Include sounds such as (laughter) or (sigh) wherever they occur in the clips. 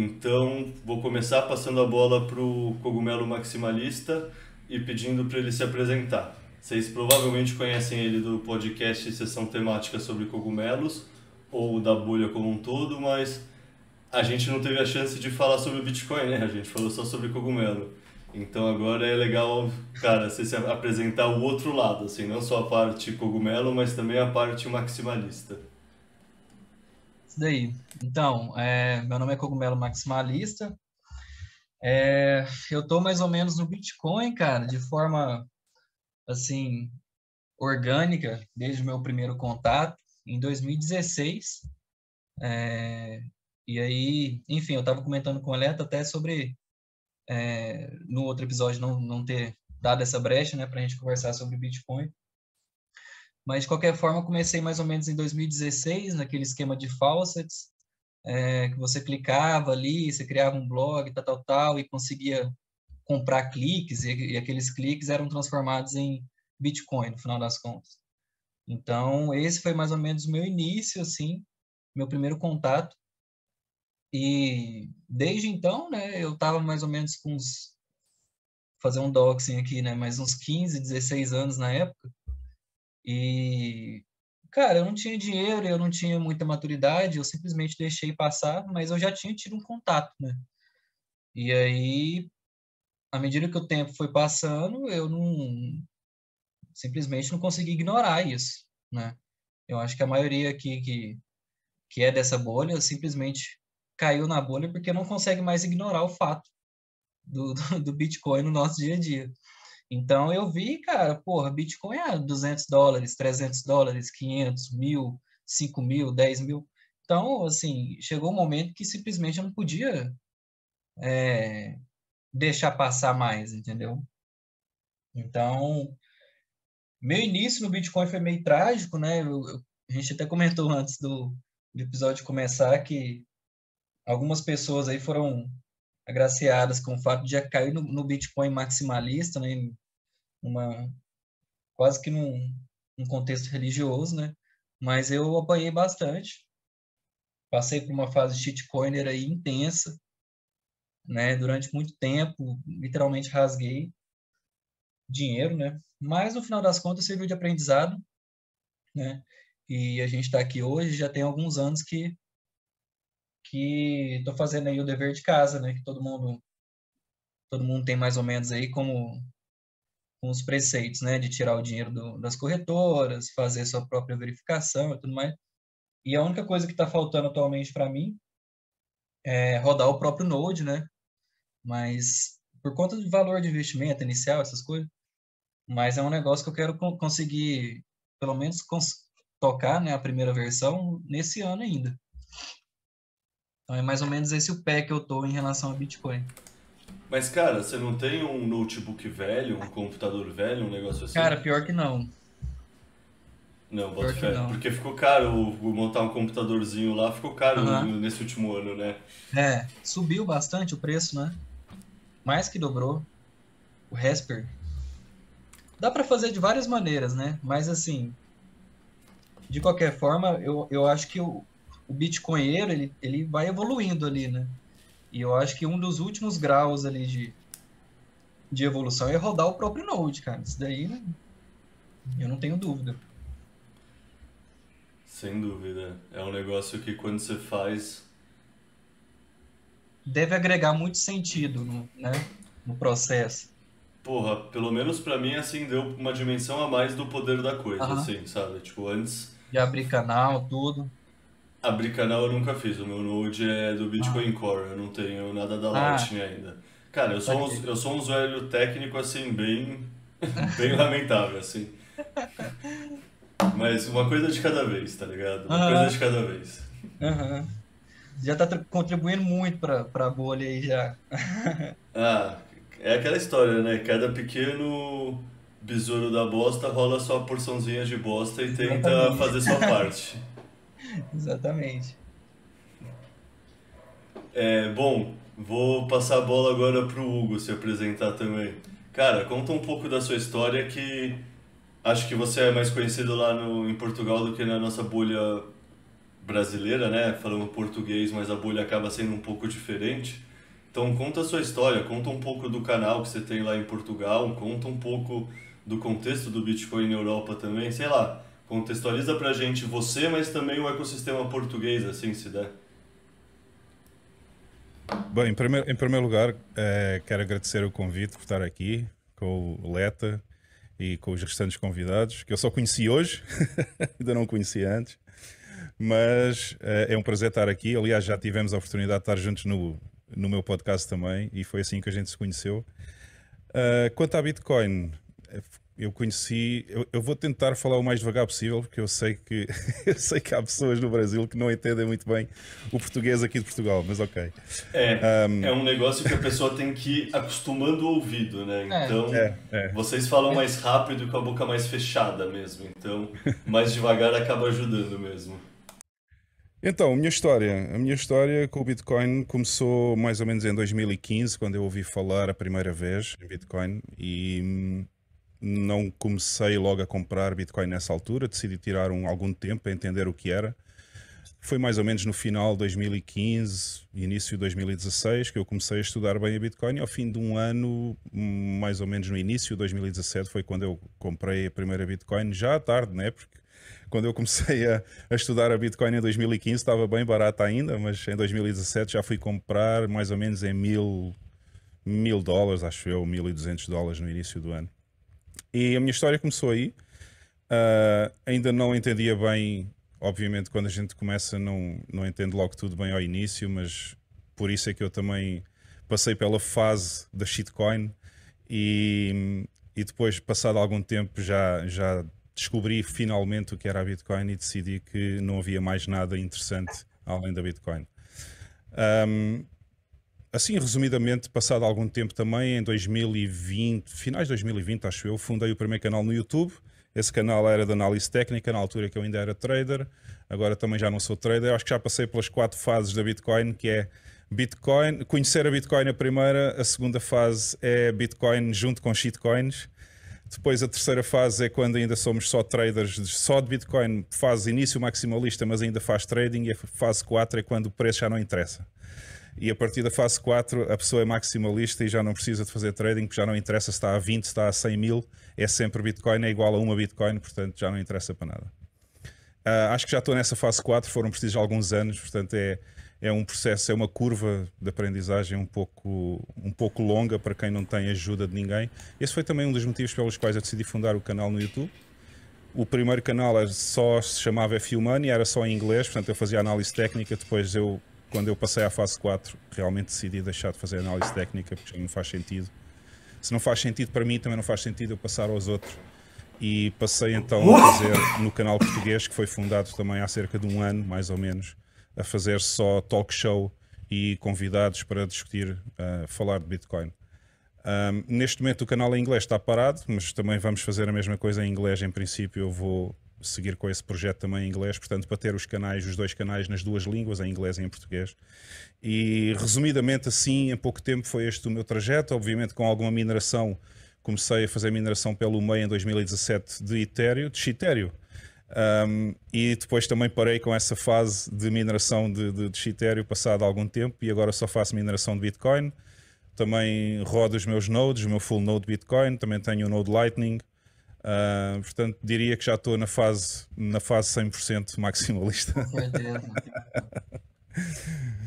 Então, vou começar passando a bola para o Cogumelo Maximalista e pedindo para ele se apresentar. Vocês provavelmente conhecem ele do podcast Sessão Temática sobre Cogumelos, ou da bolha como um todo, mas a gente não teve a chance de falar sobre Bitcoin, né? A gente falou só sobre cogumelo. Então agora é legal, cara, você se apresentar o outro lado, assim, não só a parte cogumelo, mas também a parte maximalista. Isso daí. Então, é, meu nome é Cogumelo Maximalista. É, eu tô mais ou menos no Bitcoin, cara, de forma assim orgânica desde o meu primeiro contato em 2016. É, e aí, enfim, eu tava comentando com o Leto até sobre é, no outro episódio não, não ter dado essa brecha, né, para a gente conversar sobre Bitcoin. Mas, de qualquer forma, comecei mais ou menos em 2016, naquele esquema de faucets, é, que você clicava ali, você criava um blog, tal, tal, tal, e conseguia comprar cliques, e, e aqueles cliques eram transformados em Bitcoin, no final das contas. Então, esse foi mais ou menos o meu início, assim, meu primeiro contato. E desde então, né, eu estava mais ou menos com uns fazer um doxing aqui, né? Mais uns 15, 16 anos na época. E, cara, eu não tinha dinheiro, eu não tinha muita maturidade, eu simplesmente deixei passar, mas eu já tinha tido um contato, né? E aí, à medida que o tempo foi passando, eu não simplesmente não consegui ignorar isso, né? Eu acho que a maioria aqui que que é dessa bolha simplesmente caiu na bolha porque não consegue mais ignorar o fato do, do, do Bitcoin no nosso dia a dia. Então eu vi, cara, porra, Bitcoin é 200 dólares, 300 dólares, 500, mil, 5 mil, 10 mil. Então, assim, chegou um momento que simplesmente eu não podia é, deixar passar mais, entendeu? Então, meu início no Bitcoin foi meio trágico, né? Eu, eu, a gente até comentou antes do, do episódio começar que algumas pessoas aí foram agraciadas com o fato de já cair no, no Bitcoin maximalista, né, uma, quase que num, num contexto religioso, né, mas eu apanhei bastante. Passei por uma fase de shitcoiner aí intensa, né, durante muito tempo, literalmente rasguei dinheiro, né, mas no final das contas serviu de aprendizado, né, e a gente está aqui hoje, já tem alguns anos que que estou fazendo aí o dever de casa, né? Que todo mundo todo mundo tem mais ou menos aí como, como os preceitos, né? De tirar o dinheiro do, das corretoras, fazer sua própria verificação e tudo mais. E a única coisa que está faltando atualmente para mim é rodar o próprio Node, né? Mas por conta do valor de investimento inicial, essas coisas, mas é um negócio que eu quero conseguir, pelo menos, tocar né, a primeira versão nesse ano ainda. Então é mais ou menos esse o pé que eu tô em relação a Bitcoin. Mas, cara, você não tem um notebook velho, um computador velho, um negócio assim? Cara, pior que não. Não, bota fé. Porque ficou caro montar um computadorzinho lá, ficou caro uhum. nesse último ano, né? É, subiu bastante o preço, né? Mais que dobrou. O Rasper. Dá para fazer de várias maneiras, né? Mas assim, de qualquer forma, eu, eu acho que o, o bitcoinheiro, ele, ele vai evoluindo ali, né? E eu acho que um dos últimos graus ali de, de evolução é rodar o próprio Node, cara. Isso daí, né? eu não tenho dúvida. Sem dúvida. É um negócio que quando você faz. Deve agregar muito sentido no, né? no processo. Porra, pelo menos para mim, assim, deu uma dimensão a mais do poder da coisa, assim, sabe? Tipo, antes. De abrir canal, tudo. Abrir canal eu nunca fiz, o meu Node é do Bitcoin ah. Core, eu não tenho nada da ah. Lightning ainda. Cara, eu sou, um, eu sou um usuário técnico, assim, bem, (laughs) bem lamentável, assim. Mas uma coisa de cada vez, tá ligado? Uma ah. coisa de cada vez. Uhum já está contribuindo muito para a bolha aí já. (laughs) ah, é aquela história, né? Cada pequeno besouro da bosta rola sua porçãozinha de bosta e tenta fazer sua (laughs) parte. (laughs) Exatamente. É, bom, vou passar a bola agora para o Hugo se apresentar também. Cara, conta um pouco da sua história que acho que você é mais conhecido lá no, em Portugal do que na nossa bolha brasileira, né? Falando português, mas a bolha acaba sendo um pouco diferente. Então conta a sua história, conta um pouco do canal que você tem lá em Portugal, conta um pouco do contexto do Bitcoin na Europa também, sei lá. Contextualiza para a gente você, mas também o ecossistema português, assim, se der. Bom, em primeiro, em primeiro lugar, é, quero agradecer o convite por estar aqui com o Leta e com os restantes convidados, que eu só conheci hoje, (laughs) ainda não conheci antes, mas é, é um prazer estar aqui. Aliás, já tivemos a oportunidade de estar juntos no, no meu podcast também e foi assim que a gente se conheceu. Uh, quanto à Bitcoin, eu conheci. Eu, eu, vou tentar falar o mais devagar possível, porque eu sei, que, (laughs) eu sei que há pessoas no Brasil que não entendem muito bem o português aqui de Portugal, mas ok. É um, é um negócio que a pessoa tem que ir acostumando o ouvido, né? É. Então, é, é. vocês falam mais rápido com a boca mais fechada mesmo. Então, (laughs) mais devagar acaba ajudando mesmo. Então, a minha história. A minha história com o Bitcoin começou mais ou menos em 2015, quando eu ouvi falar a primeira vez em Bitcoin. E hum, não comecei logo a comprar Bitcoin nessa altura, decidi tirar um, algum tempo a entender o que era. Foi mais ou menos no final de 2015, início de 2016, que eu comecei a estudar bem a Bitcoin. E ao fim de um ano, mais ou menos no início de 2017, foi quando eu comprei a primeira Bitcoin, já à tarde, né? Porque quando eu comecei a, a, estudar a Bitcoin em 2015 estava bem barata ainda, mas em 2017 já fui comprar mais ou menos em mil, mil dólares, acho eu, mil e duzentos dólares no início do ano. E a minha história começou aí. Uh, ainda não entendia bem, obviamente, quando a gente começa, não, não entende logo tudo bem ao início, mas por isso é que eu também passei pela fase da shitcoin e, e depois, passado algum tempo, já, já descobri finalmente o que era a Bitcoin e decidi que não havia mais nada interessante além da Bitcoin. Um, Assim, resumidamente, passado algum tempo também, em 2020, finais de 2020, acho eu, fundei o primeiro canal no YouTube. Esse canal era de análise técnica, na altura que eu ainda era trader, agora também já não sou trader. Acho que já passei pelas quatro fases da Bitcoin, que é Bitcoin, conhecer a Bitcoin a primeira, a segunda fase é Bitcoin junto com shitcoins. Depois a terceira fase é quando ainda somos só traders só de Bitcoin, fase início maximalista, mas ainda faz trading, e a fase 4 é quando o preço já não interessa e a partir da fase 4 a pessoa é maximalista e já não precisa de fazer trading, porque já não interessa se está a 20, se está a 100 mil, é sempre Bitcoin, é igual a uma Bitcoin, portanto já não interessa para nada. Uh, acho que já estou nessa fase 4, foram precisos alguns anos, portanto é, é um processo, é uma curva de aprendizagem um pouco, um pouco longa para quem não tem ajuda de ninguém. Esse foi também um dos motivos pelos quais eu decidi fundar o canal no YouTube. O primeiro canal só se chamava FU money era só em inglês, portanto eu fazia análise técnica, depois eu quando eu passei à fase 4, realmente decidi deixar de fazer análise técnica, porque não faz sentido. Se não faz sentido para mim, também não faz sentido eu passar aos outros. E passei então a fazer no canal português, que foi fundado também há cerca de um ano, mais ou menos, a fazer só talk show e convidados para discutir, uh, falar de Bitcoin. Um, neste momento o canal em inglês está parado, mas também vamos fazer a mesma coisa em inglês. Em princípio, eu vou seguir com esse projeto também em inglês, portanto, para ter os canais, os dois canais nas duas línguas, em inglês e em português. E resumidamente assim, em pouco tempo foi este o meu trajeto, obviamente com alguma mineração. Comecei a fazer mineração pelo meio em 2017 de Ethereum, de shitério, Um, e depois também parei com essa fase de mineração de, de, de passado algum tempo e agora só faço mineração de Bitcoin. Também rodo os meus nodes, o meu full node Bitcoin, também tenho o node Lightning. Uh, portanto, diria que já estou na fase, na fase 100% maximalista. É.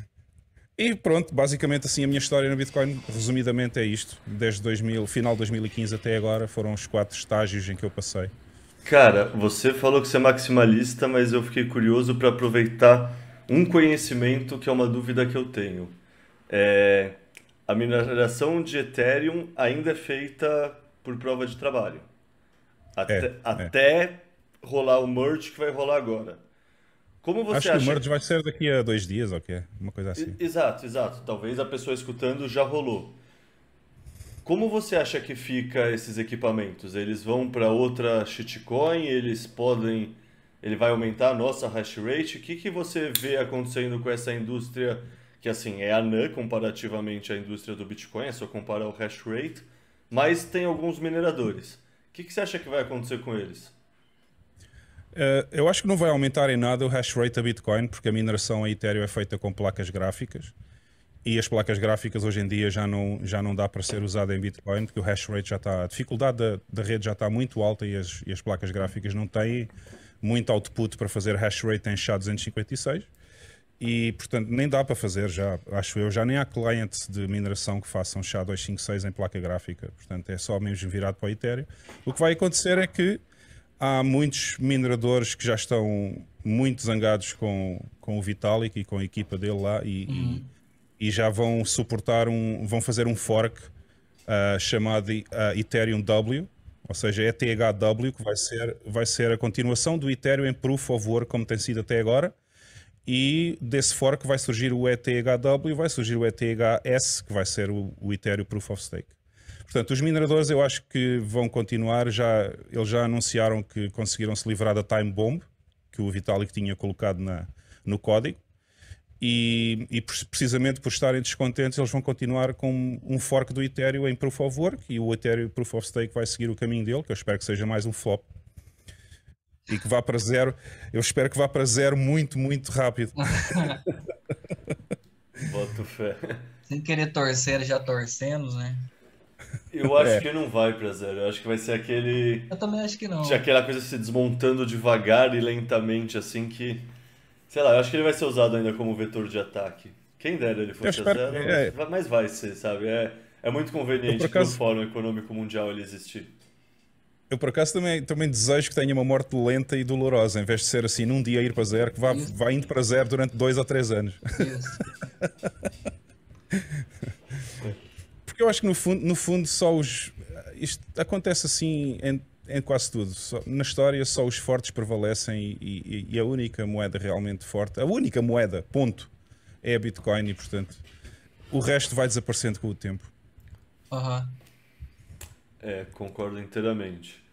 (laughs) e pronto, basicamente assim a minha história no Bitcoin, resumidamente é isto. Desde 2000, final de 2015 até agora foram os quatro estágios em que eu passei. Cara, você falou que você é maximalista, mas eu fiquei curioso para aproveitar um conhecimento que é uma dúvida que eu tenho. É, a mineração de Ethereum ainda é feita por prova de trabalho. Até, é, é. até é. rolar o merge que vai rolar agora. Como você Acho acha... que o merge vai ser daqui a dois dias, ok? Uma coisa assim. Exato, exato. Talvez a pessoa escutando já rolou. Como você acha que fica esses equipamentos? Eles vão para outra shitcoin? Eles podem... Ele vai aumentar a nossa hash rate? O que, que você vê acontecendo com essa indústria que, assim, é anã comparativamente à indústria do Bitcoin, é só comparar o hash rate, mas tem alguns mineradores. O que, que, você acha que vai acontecer com eles? Uh, eu acho que não vai aumentar em nada o hash rate da Bitcoin, porque a mineração a Ethereum é feita com placas gráficas e as placas gráficas hoje em dia já não, já não dá para ser usada em Bitcoin, porque o hash rate já está, a dificuldade da, da rede já está muito alta e as, e as placas gráficas não têm muito output para fazer hash rate em SHA-256. E, portanto, nem dá para fazer já, acho eu, já nem há clientes de mineração que façam SHA-256 em placa gráfica. Portanto, é só mesmo virado para o Ethereum. O que vai acontecer é que há muitos mineradores que já estão muito zangados com, com o Vitalik e com a equipa dele lá e, uhum. e, e, já vão suportar um, vão fazer um fork uh, chamado uh, Ethereum W, ou seja, ETHW, que vai ser, vai ser a continuação do Ethereum em Proof of Work como tem sido até agora, e desse fork vai surgir o ETHW vai surgir o ETHS, que vai ser o, o Ethereum Proof of Stake. Portanto, os mineradores eu acho que vão continuar. Já, eles já anunciaram que conseguiram se livrar da time bomb que o Vitalik tinha colocado na, no código. E, e, precisamente por estarem descontentes, eles vão continuar com um fork do Ethereum em Proof of Work e o Ethereum Proof of Stake vai seguir o caminho dele, que eu espero que seja mais um flop e que vá para zero. Eu espero que vá para zero muito, muito rápido. (laughs) Boto fé. Sem querer torcer, já torcemos, né? Eu acho é. que não vai pra zero. Eu acho que vai ser aquele. Eu também acho que não. De aquela coisa se desmontando devagar e lentamente, assim que. Sei lá, eu acho que ele vai ser usado ainda como vetor de ataque. Quem dera ele fosse espero... a zero, é. mas vai ser, sabe? É, é muito conveniente acaso... para o Fórum Econômico Mundial ele existir. Eu por acaso também, também desejo que tenha uma morte lenta e dolorosa, em vez de ser assim num dia ir para zero, que vá, vá indo para zero durante dois ou três anos. (laughs) Porque eu acho que no fundo, no fundo só os. Isto acontece assim em, em quase tudo. Só, na história só os fortes prevalecem e, e, e a única moeda realmente forte, a única moeda, ponto, é a Bitcoin e portanto o resto vai desaparecendo com o tempo. Aham. É, concordo inteiramente.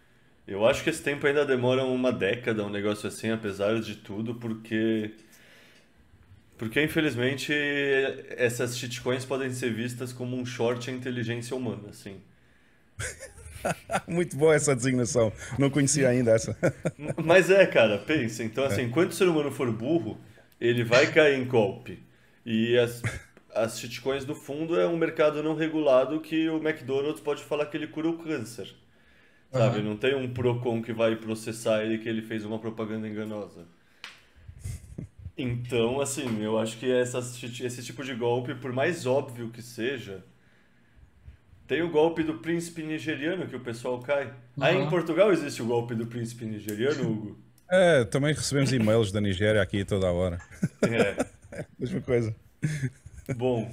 Eu acho que esse tempo ainda demora uma década, um negócio assim, apesar de tudo, porque. Porque, infelizmente, essas shitcoins podem ser vistas como um short à inteligência humana, assim. (laughs) Muito boa essa designação. Não conhecia ainda essa. (laughs) Mas é, cara, pensa. Então, assim, é. enquanto o ser humano for burro, ele vai cair em golpe. E as, as shitcoins do fundo é um mercado não regulado que o McDonald's pode falar que ele cura o câncer. Sabe? Uhum. Não tem um PROCON que vai processar ele que ele fez uma propaganda enganosa. Então, assim, eu acho que essa, esse tipo de golpe, por mais óbvio que seja, tem o golpe do príncipe nigeriano que o pessoal cai. Uhum. Aí em Portugal existe o golpe do príncipe nigeriano, Hugo? (laughs) É, também recebemos e-mails da Nigéria aqui toda hora. É. é (laughs) mesma coisa. Bom,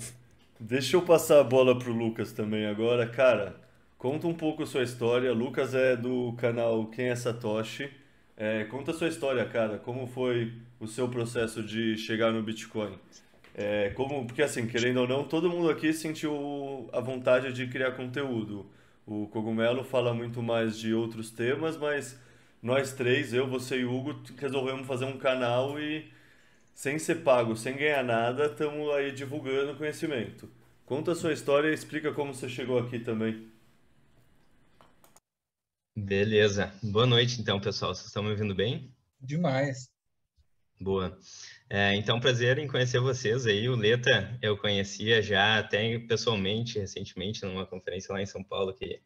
deixa eu passar a bola pro Lucas também agora. Cara, conta um pouco a sua história. Lucas é do canal Quem é Satoshi. É, conta a sua história, cara. Como foi o seu processo de chegar no Bitcoin? É, como, porque assim, querendo ou não, todo mundo aqui sentiu a vontade de criar conteúdo. O Cogumelo fala muito mais de outros temas, mas nós três, eu, você e o Hugo, resolvemos fazer um canal e sem ser pago, sem ganhar nada, estamos aí divulgando conhecimento. Conta a sua história e explica como você chegou aqui também. Beleza. Boa noite, então, pessoal. Vocês estão me ouvindo bem? Demais. Boa. É, então, prazer em conhecer vocês aí. O Leta eu conhecia já até pessoalmente, recentemente, numa conferência lá em São Paulo que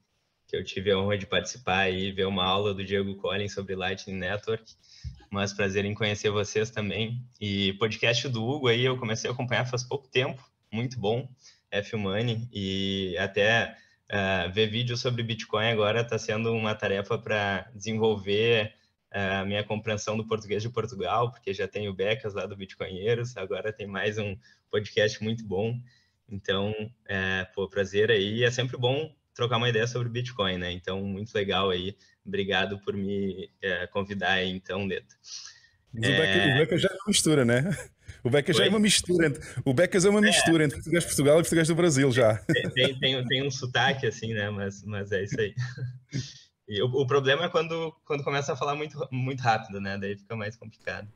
que eu tive a honra de participar e ver uma aula do Diego Collins sobre Lightning Network. Mas prazer em conhecer vocês também. E podcast do Hugo aí eu comecei a acompanhar faz pouco tempo, muito bom, F Money e até uh, ver vídeos sobre Bitcoin agora está sendo uma tarefa para desenvolver ah, a minha compreensão do português de Portugal, porque já tenho becas lá do Bitcoinheiros, agora tem mais um podcast muito bom. Então, é, pô, prazer aí. É sempre bom trocar uma ideia sobre Bitcoin, né? Então, muito legal aí. Obrigado por me é, convidar aí, então, Neto. é... o Becker já é uma mistura, né? O Becker já é uma mistura. Entre... O Becker é uma é. mistura entre português de Portugal e português do Brasil já. Tem, tem, tem, um sotaque, assim, né? Mas, mas é isso aí. E o, o, problema é quando, quando começa a falar muito, muito rápido, né? Daí fica mais complicado.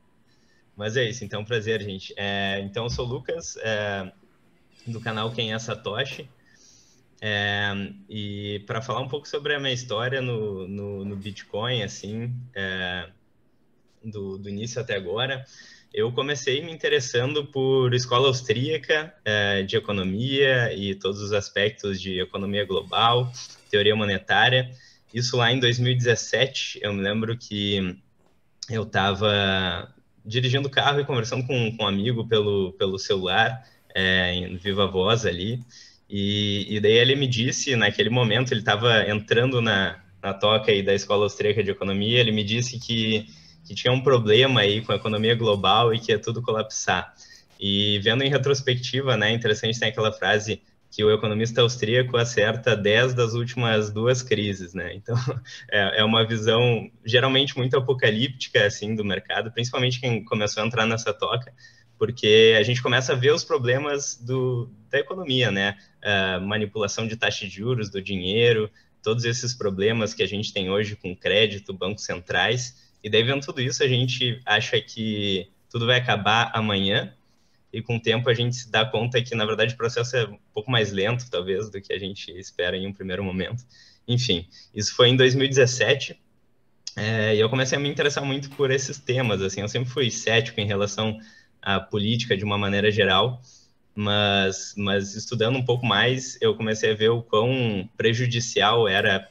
Mas é isso, então, prazer, gente. É, então, eu sou o Lucas, é, do canal Quem é Satoshi. É, e para falar um pouco sobre a minha história no, no, no Bitcoin, assim, é, do, do, início até agora, eu comecei me interessando por escola austríaca é, de economia e todos os aspectos de economia global, teoria monetária. Isso lá em 2017, eu me lembro que eu estava dirigindo o carro e conversando com, com um amigo pelo, pelo celular, é, em viva voz ali, e, e daí ele me disse, naquele momento, ele estava entrando na, na toca aí da Escola Austríaca de Economia, ele me disse que, que tinha um problema aí com a economia global e que ia tudo colapsar. E vendo em retrospectiva, né, interessante tem aquela frase que o economista austríaco acerta 10 das últimas duas crises, né? Então, (laughs) é, é, uma visão geralmente muito apocalíptica, assim, do mercado, principalmente quem começou a entrar nessa toca, porque a gente começa a ver os problemas do, da economia, né? Uh, manipulação de taxa de juros, do dinheiro, todos esses problemas que a gente tem hoje com crédito, bancos centrais. E daí, vendo tudo isso, a gente acha que tudo vai acabar amanhã. E com o tempo a gente se dá conta que, na verdade, o processo é um pouco mais lento, talvez, do que a gente espera em um primeiro momento. Enfim, isso foi em 2017. É, e eu comecei a me interessar muito por esses temas, assim, eu sempre fui cético em relação a política de uma maneira geral, mas, mas estudando um pouco mais, eu comecei a ver o quão prejudicial era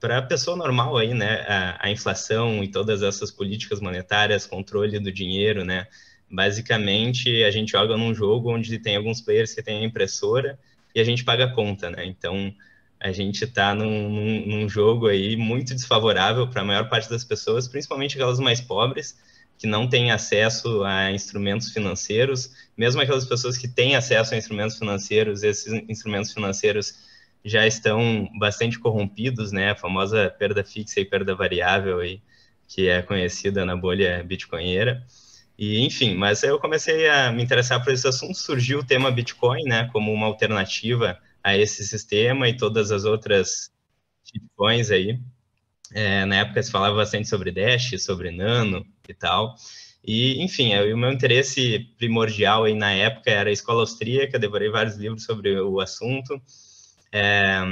para a pessoa normal aí, né, a, a, inflação e todas essas políticas monetárias, controle do dinheiro, né, basicamente a gente joga num jogo onde tem alguns players que tem a impressora e a gente paga a conta, né, então a gente está num, num, num jogo aí muito desfavorável para a maior parte das pessoas, principalmente aquelas mais pobres, que não têm acesso a instrumentos financeiros, mesmo aquelas pessoas que têm acesso a instrumentos financeiros, esses instrumentos financeiros já estão bastante corrompidos, né? A famosa perda fixa e perda variável aí, que é conhecida na bolha bitcoinheira. E enfim, mas eu comecei a me interessar por esse assunto, surgiu o tema Bitcoin, né, como uma alternativa a esse sistema e todas as outras bitcoins aí. É, na época se falava bastante sobre Dash, sobre Nano, e tal. E, enfim, eu, é, o meu interesse primordial aí na época era a escola austríaca, devorei vários livros sobre o assunto. É,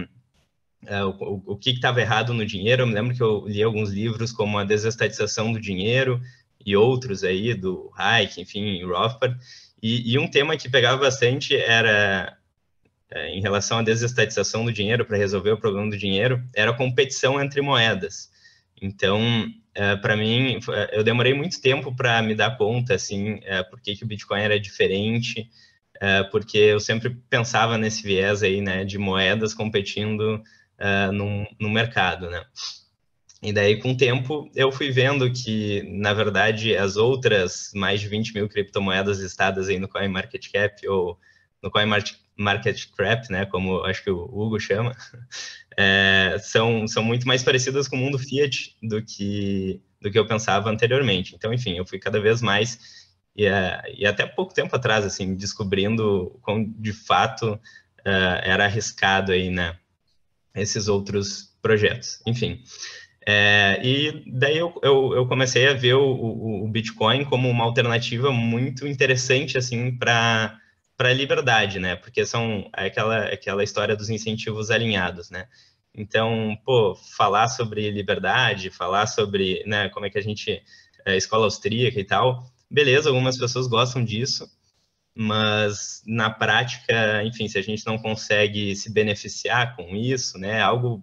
é, o, o, o, que estava errado no dinheiro, eu me lembro que eu li alguns livros como A Desestatização do Dinheiro e outros aí, do Hayek, enfim, Rothbard. E, e um tema que pegava bastante era é, em relação à desestatização do dinheiro, para resolver o problema do dinheiro, era a competição entre moedas. Então, é, para mim, é, eu demorei muito tempo para me dar conta, assim, uh, por que, o Bitcoin era diferente, porque eu sempre pensava nesse viés aí, né, de moedas competindo no, no mercado, né. E daí, com o tempo, eu fui vendo que, na verdade, as outras mais de 20 mil criptomoedas listadas aí no CoinMarketCap ou no Coin Market Crap, né, como acho que o Hugo chama, (laughs) é, são, são muito mais parecidas com o mundo fiat do que, do que eu pensava anteriormente. Então, enfim, eu fui cada vez mais, e, é, e até pouco tempo atrás, assim, descobrindo como de fato é, era arriscado aí, né, esses outros projetos. Enfim, é, e daí eu, eu, eu, comecei a ver o, o, o, Bitcoin como uma alternativa muito interessante assim para para a liberdade, né? Porque são é aquela, é aquela história dos incentivos alinhados, né? Então, pô, falar sobre liberdade, falar sobre né, como é que a gente. É, escola austríaca e tal, beleza, algumas pessoas gostam disso, mas na prática, enfim, se a gente não consegue se beneficiar com isso, né? É algo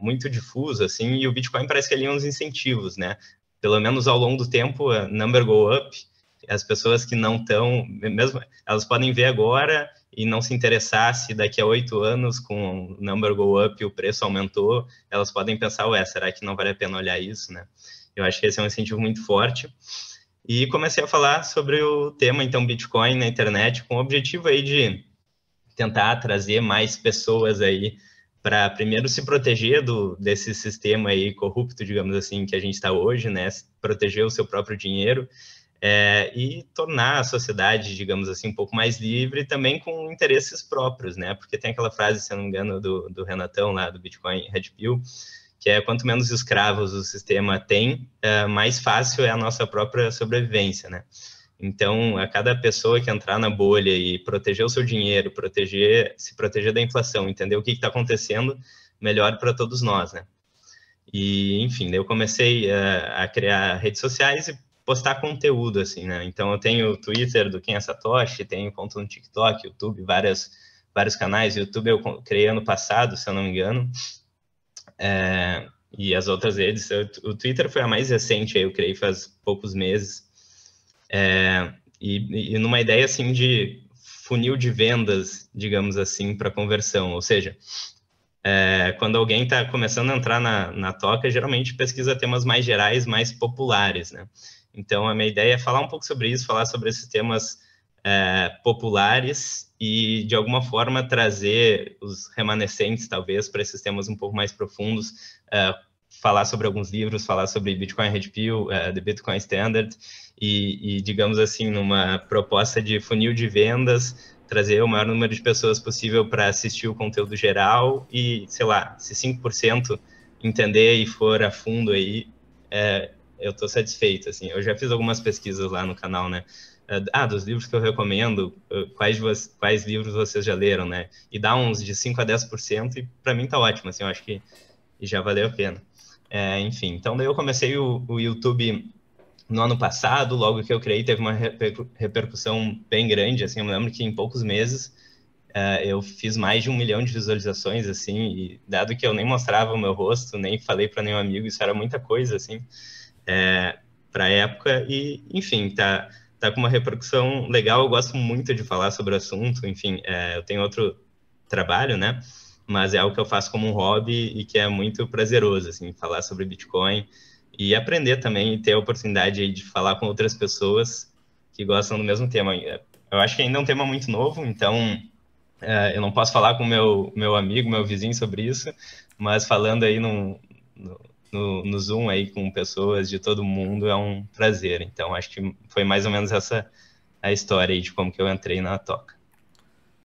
muito difuso, assim, e o Bitcoin parece que ali uns incentivos, né? Pelo menos ao longo do tempo, a number go up, as pessoas que não estão, mesmo elas podem ver agora e não se interessar se daqui a oito anos com o number go up o preço aumentou, elas podem pensar, ué, será que não vale a pena olhar isso, né? Eu acho que esse é um incentivo muito forte. E comecei a falar sobre o tema, então, Bitcoin na internet, com o objetivo aí de tentar trazer mais pessoas aí para primeiro se proteger do, desse sistema aí corrupto, digamos assim, que a gente está hoje, né? Proteger o seu próprio dinheiro é, e tornar a sociedade, digamos assim, um pouco mais livre também com interesses próprios, né? Porque tem aquela frase, se não me engano, do, do Renatão lá do Bitcoin Red Pill, que é quanto menos escravos o sistema tem, é, mais fácil é a nossa própria sobrevivência, né? Então, a cada pessoa que entrar na bolha e proteger o seu dinheiro, proteger, se proteger da inflação, entender o que está acontecendo, melhor para todos nós, né? E, enfim, eu comecei é, a criar redes sociais e postar conteúdo, assim, né? Então eu tenho o Twitter do Quem é Satoshi, tenho conta no TikTok, YouTube, várias, vários canais. YouTube eu criei ano passado, se eu não me engano. É, e as outras redes, o Twitter foi a mais recente, eu criei faz poucos meses. É, e, e numa ideia, assim, de funil de vendas, digamos assim, para conversão. Ou seja, é, quando alguém está começando a entrar na, na toca, geralmente pesquisa temas mais gerais, mais populares, né? Então, a minha ideia é falar um pouco sobre isso, falar sobre esses temas é, populares e, de alguma forma, trazer os remanescentes, talvez, para esses temas um pouco mais profundos, é, falar sobre alguns livros, falar sobre Bitcoin Red Pill, é, The Bitcoin Standard, e, e, digamos assim, numa proposta de funil de vendas, trazer o maior número de pessoas possível para assistir o conteúdo geral e, sei lá, se 5% entender e for a fundo aí, é, eu estou satisfeito, assim. Eu já fiz algumas pesquisas lá no canal, né? É, ah, dos livros que eu recomendo, eh, quais, quais livros vocês já leram, né? E dá uns de 5 a 10%, e para mim tá ótimo, assim, eu acho que já valeu a pena. É, enfim, então daí eu comecei o, o YouTube no ano passado, logo que eu criei, teve uma repercussão bem grande, assim, eu me lembro que em poucos meses uh, eu fiz mais de um milhão de visualizações, assim, e dado que eu nem mostrava o meu rosto, nem falei para nenhum amigo, isso era muita coisa, assim, é, para a época e, enfim, tá, tá com uma repercussão legal. Eu gosto muito de falar sobre o assunto, enfim, é, eu tenho outro trabalho, né? Mas é algo que eu faço como um hobby e que é muito prazeroso, assim, falar sobre Bitcoin e aprender também e ter a oportunidade de falar com outras pessoas que gostam do mesmo tema. É, eu acho que ainda é um tema muito novo, então é, eu não posso falar com meu meu amigo, meu vizinho sobre isso, mas falando aí num, no, no Zoom aí com pessoas de todo mundo é um prazer. Então, acho que foi mais ou menos essa a história aí de como que eu entrei na toca.